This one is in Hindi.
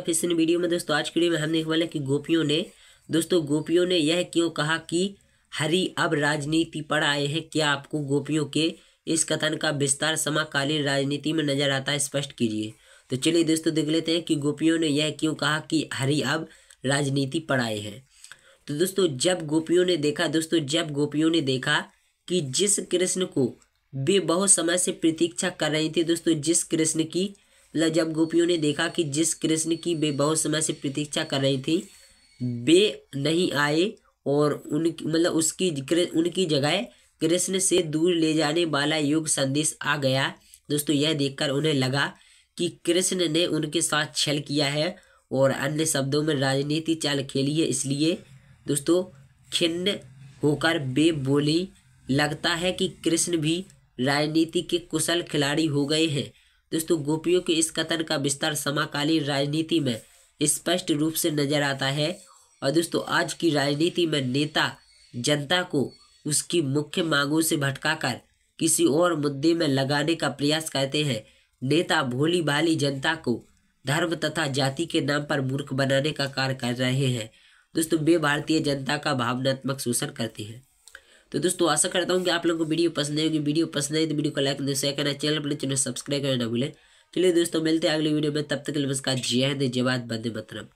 फिर से वीडियो में दोस्तों आज की वीडियो में हम देखने वाले कि गोपियों ने दोस्तों गोपियों ने यह क्यों कहा कि हरि अब राजनीति पर आए हैं क्या आपको गोपियों के इस कथन का विस्तार समकालीन राजनीति में नजर आता है स्पष्ट कीजिए तो चलिए दोस्तों देख लेते हैं कि गोपियों ने यह क्यों कहा कि हरि अब राजनीति पर आए हैं तो दोस्तों जब गोपियों ने देखा दोस्तों जब गोपियों ने देखा कि जिस कृष्ण को वे बहुत समय से प्रतीक्षा कर रही थी दोस्तों जिस कृष्ण की जब गोपियों ने देखा कि जिस कृष्ण की वे बहुत समय से प्रतीक्षा कर रही थी वे नहीं आए और उन मतलब उसकी उनकी जगह कृष्ण से दूर ले जाने वाला योग संदेश आ गया दोस्तों यह देखकर उन्हें लगा कि कृष्ण ने उनके साथ छल किया है और अन्य शब्दों में राजनीति चाल खेली है इसलिए दोस्तों खिन्न होकर वे बोली लगता है कि कृष्ण भी राजनीति के कुशल खिलाड़ी हो गए हैं दोस्तों गोपियों के इस कथन का विस्तार समकालीन राजनीति में स्पष्ट रूप से नजर आता है और दोस्तों आज की राजनीति में नेता जनता को उसकी मुख्य मांगों से भटकाकर किसी और मुद्दे में लगाने का प्रयास करते हैं नेता भोली भाली जनता को धर्म तथा जाति के नाम पर मूर्ख बनाने का कार्य कर रहे हैं दोस्तों वे भारतीय जनता का भावनात्मक शोषण करते हैं तो दोस्तों आशा करता हूँ कि आप लोगों को वीडियो पसंद आएगी वीडियो पसंद है तो वीडियो को लाइक दो शेयर करना चैनल अपने चैनल सब्सक्राइब करना भूलें चलिए दोस्तों मिलते हैं अगले वीडियो में तब तक नमस्कार जय हिंद जय भारत बंदे मतरम